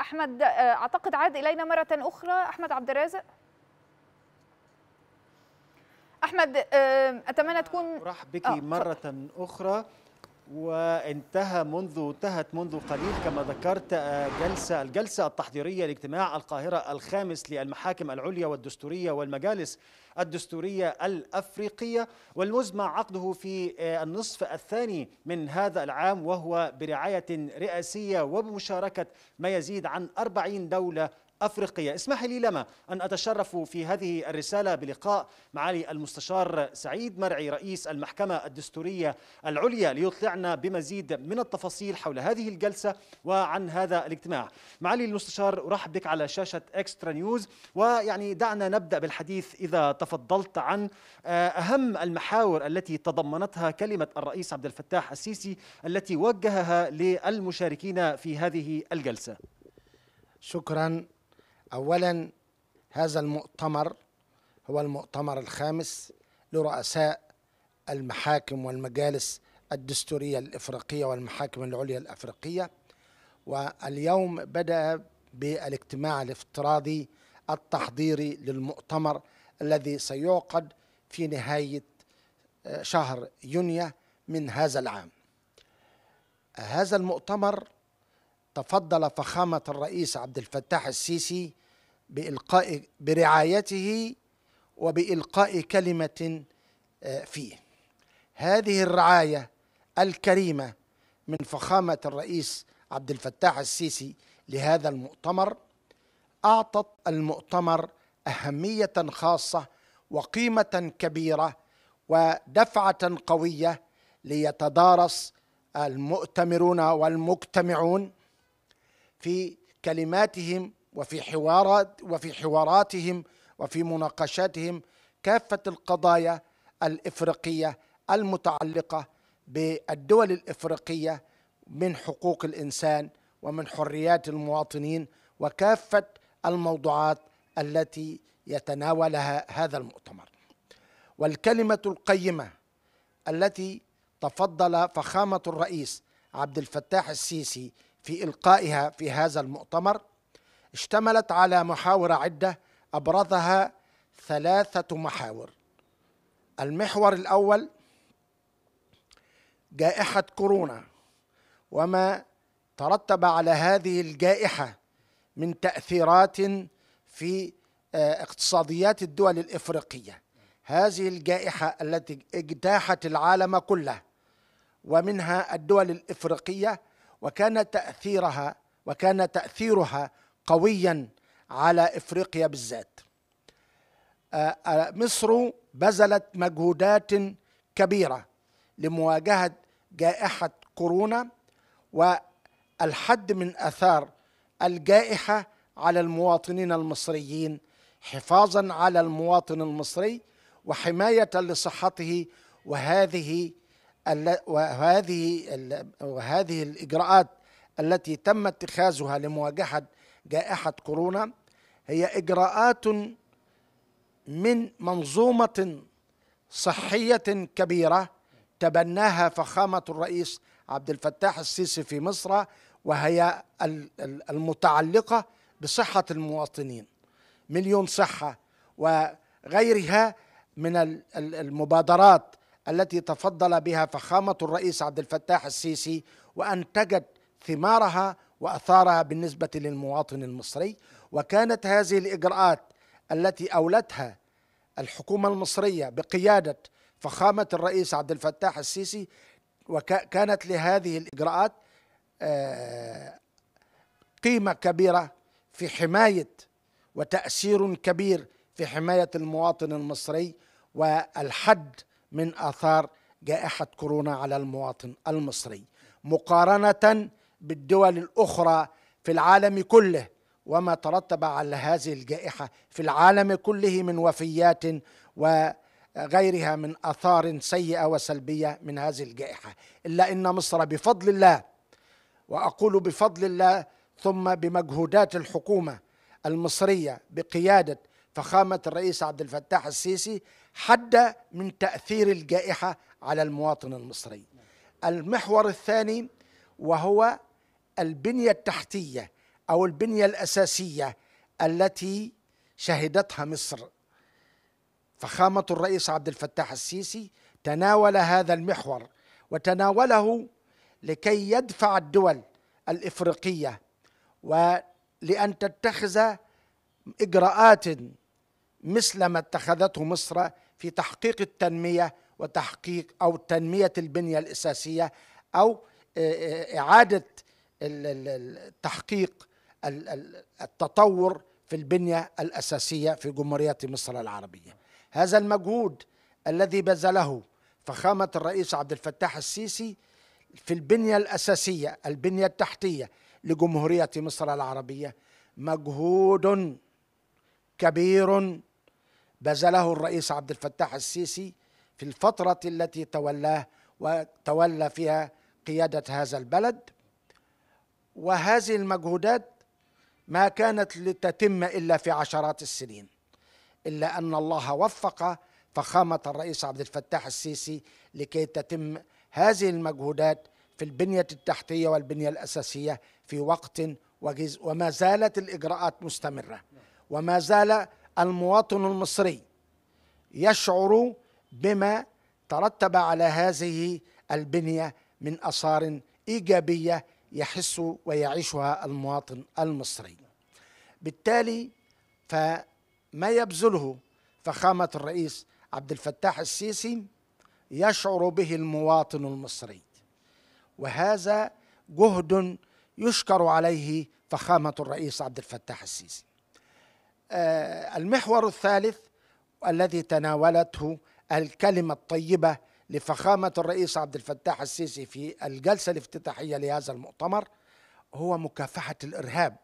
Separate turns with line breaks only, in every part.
احمد اعتقد عاد الينا مره اخرى احمد عبد الرازق احمد اتمنى تكون ارحب بك آه، مره
اخرى وانتهى منذ انتهت منذ قليل كما ذكرت آه، جلسة الجلسة التحضيرية لاجتماع القاهرة الخامس للمحاكم العليا والدستورية والمجالس الدستورية الأفريقية والمزمع عقده في آه، النصف الثاني من هذا العام وهو برعاية رئاسية وبمشاركة ما يزيد عن 40 دولة أفريقية اسمح لي لما أن أتشرف في هذه الرسالة بلقاء معالي المستشار سعيد مرعي رئيس المحكمة الدستورية العليا ليطلعنا بمزيد من التفاصيل حول هذه الجلسة وعن هذا الاجتماع معالي المستشار أرحب بك على شاشة إكسترا نيوز ويعني دعنا نبدأ بالحديث إذا تفضلت عن آه، أهم المحاور التي تضمنتها كلمة الرئيس عبد الفتاح السيسي التي وجهها للمشاركين في هذه الجلسة
شكرا اولا هذا المؤتمر هو المؤتمر الخامس لرؤساء المحاكم والمجالس الدستوريه الافريقيه والمحاكم العليا الافريقيه واليوم بدا بالاجتماع الافتراضي التحضيري للمؤتمر الذي سيعقد في نهايه آه، شهر يونيو من هذا العام هذا المؤتمر تفضل فخامه الرئيس عبد الفتاح السيسي بإلقاء برعايته وبإلقاء كلمة آه، فيه هذه الرعاية الكريمة من فخامة الرئيس عبد الفتاح السيسي لهذا المؤتمر أعطت المؤتمر أهمية خاصة وقيمة كبيرة ودفعة قوية ليتدارس المؤتمرون والمجتمعون في كلماتهم وفي حوارات وفي حواراتهم وفي مناقشاتهم كافة القضايا الإفريقية المتعلقة بالدول الإفريقية من حقوق الإنسان ومن حريات المواطنين وكافة الموضوعات التي يتناولها هذا المؤتمر والكلمة القيمة التي تفضل فخامة الرئيس عبد الفتاح السيسي في إلقائها في هذا المؤتمر اشتملت على محاور عدة أبرزها ثلاثة محاور المحور الأول جائحة كورونا وما ترتب على هذه الجائحة من تأثيرات في آه، اقتصاديات الدول الإفريقية هذه الجائحة التي اجتاحت العالم كله ومنها الدول الإفريقية وكان تأثيرها وكان تأثيرها قويا على افريقيا بالذات آه، آه، مصر بذلت مجهودات كبيره لمواجهه جائحه كورونا والحد من اثار الجائحه على المواطنين المصريين حفاظا على المواطن المصري وحمايه لصحته وهذه وهذه وهذه الاجراءات التي تم اتخاذها لمواجهه جائحه كورونا هي اجراءات من منظومه صحيه كبيره تبناها فخامه الرئيس عبد الفتاح السيسي في مصر وهي المتعلقه بصحه المواطنين مليون صحه وغيرها من المبادرات التي تفضل بها فخامه الرئيس عبد الفتاح السيسي وانتجت ثمارها واثارها بالنسبه للمواطن المصري وكانت هذه الاجراءات التي اولتها الحكومه المصريه بقياده فخامه الرئيس عبد الفتاح السيسي وكانت لهذه الاجراءات آه، قيمه كبيره في حمايه وتاثير كبير في حمايه المواطن المصري والحد من اثار جائحه كورونا على المواطن المصري مقارنه بالدول الاخرى في العالم كله وما ترتب على هذه الجائحه في العالم كله من وفيات وغيرها من اثار سيئه وسلبيه من هذه الجائحه الا ان مصر بفضل الله واقول بفضل الله ثم بمجهودات الحكومه المصريه بقياده فخامه الرئيس عبد الفتاح السيسي حد من تاثير الجائحه على المواطن المصري المحور الثاني وهو البنيه التحتيه او البنيه الاساسيه التي شهدتها مصر فخامه الرئيس عبد الفتاح السيسي تناول هذا المحور وتناوله لكي يدفع الدول الافريقيه ولان تتخذ اجراءات مثل ما اتخذته مصر في تحقيق التنميه وتحقيق او تنميه البنيه الاساسيه او اعاده تحقيق التطور في البنية الأساسية في جمهورية مصر العربية هذا المجهود الذي بذله فخامة الرئيس عبد الفتاح السيسي في البنية الأساسية البنية التحتية لجمهورية مصر العربية مجهود كبير بذله الرئيس عبد الفتاح السيسي في الفترة التي تولاه وتولى فيها قيادة هذا البلد وهذه المجهودات ما كانت لتتم الا في عشرات السنين الا ان الله وفق فخامه الرئيس عبد الفتاح السيسي لكي تتم هذه المجهودات في البنيه التحتيه والبنيه الاساسيه في وقت وجزء وما زالت الاجراءات مستمره وما زال المواطن المصري يشعر بما ترتب على هذه البنيه من اثار ايجابيه يحس ويعيشها المواطن المصري بالتالي فما يبذله فخامة الرئيس عبد الفتاح السيسي يشعر به المواطن المصري وهذا جهد يشكر عليه فخامة الرئيس عبد الفتاح السيسي آه، المحور الثالث الذي تناولته الكلمة الطيبة لفخامة الرئيس عبد الفتاح السيسي في الجلسة الافتتاحية لهذا المؤتمر هو مكافحة الإرهاب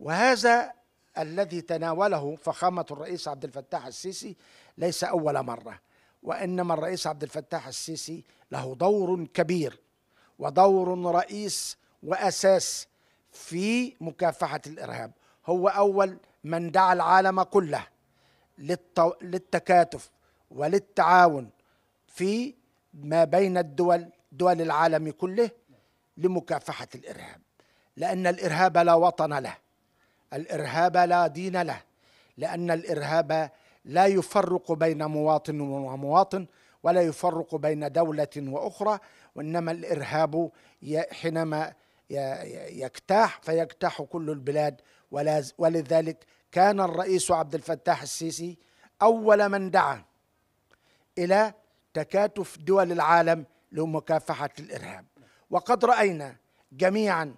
وهذا الذي تناوله فخامة الرئيس عبد الفتاح السيسي ليس أول مرة وإنما الرئيس عبد الفتاح السيسي له دور كبير ودور رئيس وأساس في مكافحة الإرهاب هو أول من دعا العالم كله للتكاتف وللتعاون في ما بين الدول دول العالم كله لمكافحة الإرهاب لأن الإرهاب لا وطن له الإرهاب لا دين له لأن الإرهاب لا يفرق بين مواطن ومواطن ولا يفرق بين دولة وأخرى وإنما الإرهاب حينما يجتاح فيجتاح كل البلاد ولذلك كان الرئيس عبد الفتاح السيسي أول من دعا إلى تكاتف دول العالم لمكافحه الارهاب وقد راينا جميعا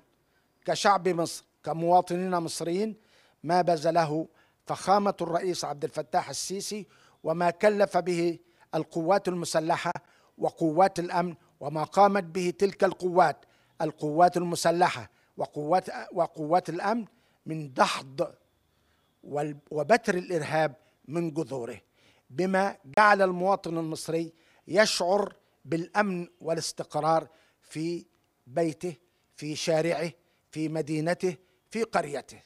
كشعب مصر كمواطنين مصريين ما بذله فخامه الرئيس عبد الفتاح السيسي وما كلف به القوات المسلحه وقوات الامن وما قامت به تلك القوات القوات المسلحه وقوات وقوات الامن من دحض وبتر الارهاب من جذوره بما جعل المواطن المصري يشعر بالامن والاستقرار في بيته في شارعه في مدينته في قريته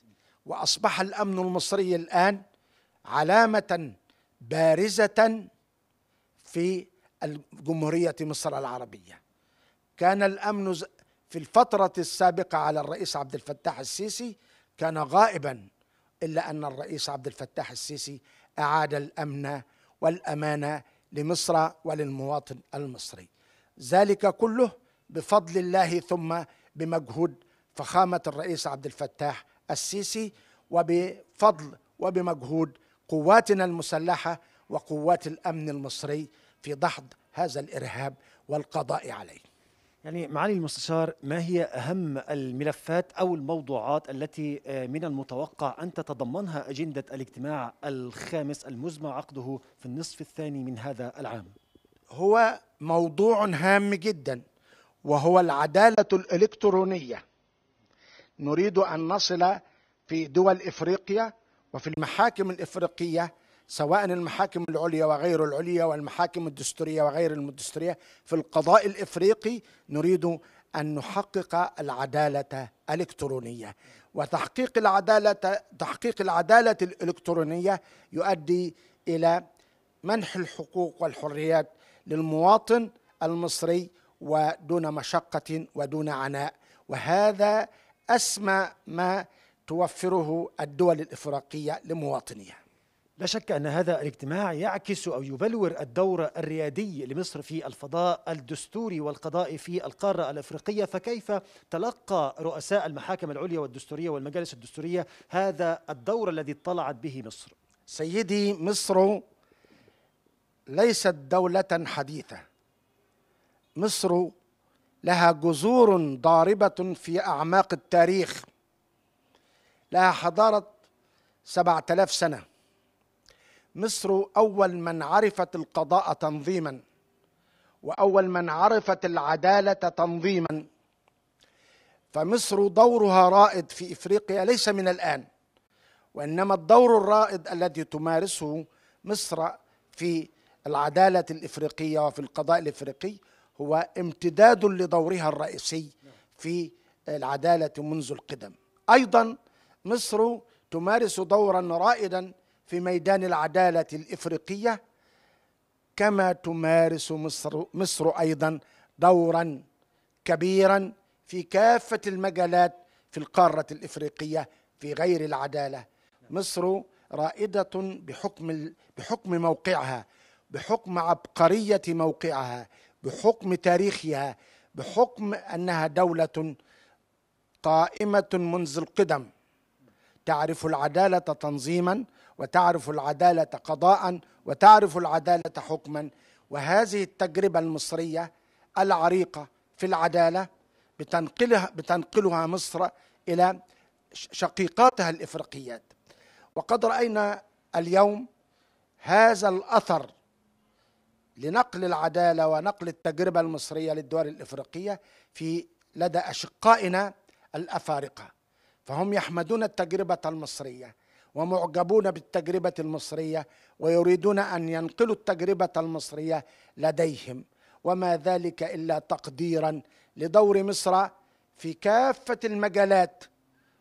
واصبح الامن المصري الان علامه بارزه في جمهوريه مصر العربيه كان الامن في الفتره السابقه على الرئيس عبد الفتاح السيسي كان غائبا الا ان الرئيس عبد الفتاح السيسي اعاد الامن والامانه لمصر وللمواطن المصري ذلك كله بفضل الله ثم بمجهود فخامه الرئيس عبد الفتاح السيسي وبفضل وبمجهود قواتنا المسلحه وقوات الامن المصري في دحض هذا الارهاب والقضاء عليه
يعني معالي المستشار ما هي أهم الملفات أو الموضوعات التي آه، من المتوقع أن تتضمنها أجندة الاجتماع الخامس المزمع عقده
في النصف الثاني من هذا العام؟ هو موضوع هام جدا وهو العدالة الإلكترونية نريد أن نصل في دول إفريقيا وفي المحاكم الإفريقية سواء المحاكم العليا وغير العليا والمحاكم الدستوريه وغير الدستوريه في القضاء الافريقي نريد ان نحقق العداله الالكترونيه وتحقيق العداله تحقيق العداله الالكترونيه يؤدي الى منح الحقوق والحريات للمواطن المصري ودون مشقه ودون عناء وهذا اسمى ما توفره الدول الافريقيه لمواطنيها لا شك أن هذا الاجتماع
يعكس أو يبلور الدور الريادي لمصر في الفضاء الدستوري والقضاء في القارة الأفريقية فكيف تلقى رؤساء المحاكم العليا والدستورية والمجالس
الدستورية هذا الدور الذي اطلعت به مصر سيدي مصر ليست دولة حديثة مصر لها جذور ضاربة في أعماق التاريخ لها حضارة سبعة آلاف سنة مصر اول من عرفت القضاء تنظيما واول من عرفت العداله تنظيما فمصر دورها رائد في افريقيا ليس من الان وانما الدور الرائد الذي تمارسه مصر في العداله الافريقيه وفي القضاء الافريقي هو امتداد لدورها الرئيسي في العداله منذ القدم ايضا مصر تمارس دورا رائدا في ميدان العداله الافريقيه كما تمارس مصر مصر ايضا دورا كبيرا في كافه المجالات في القاره الافريقيه في غير العداله مصر رائده بحكم بحكم موقعها بحكم عبقريه موقعها بحكم تاريخها بحكم انها دوله قائمه منذ القدم تعرف العداله تنظيما وتعرف العدالة قضاء وتعرف العدالة حكما وهذه التجربة المصرية العريقة في العدالة بتنقلها, بتنقلها مصر إلى شقيقاتها الإفريقيات وقد رأينا اليوم هذا الأثر لنقل العدالة ونقل التجربة المصرية للدول الإفريقية في لدى أشقائنا الأفارقة فهم يحمدون التجربة المصرية ومعجبون بالتجربه المصريه ويريدون ان ينقلوا التجربه المصريه لديهم وما ذلك الا تقديرا لدور مصر في كافه المجالات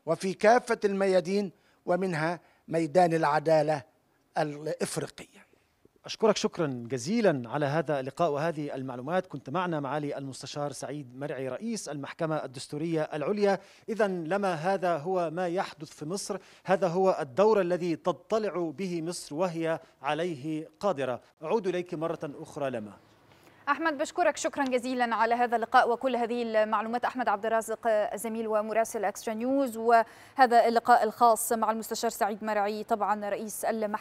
وفي كافه الميادين ومنها ميدان العداله الافريقيه
أشكرك شكرا جزيلا على هذا اللقاء وهذه المعلومات كنت معنا معالي المستشار سعيد مرعي رئيس المحكمة الدستورية العليا إذا لما هذا هو ما يحدث في مصر هذا هو الدور الذي تضطلع به مصر وهي عليه قادرة أعود إليك مرة أخرى لما
أحمد بشكرك شكرا جزيلا على هذا اللقاء وكل هذه المعلومات أحمد عبد الرازق زميل ومراسل أكسترا نيوز وهذا اللقاء الخاص مع المستشار سعيد مرعي طبعا رئيس المحكمة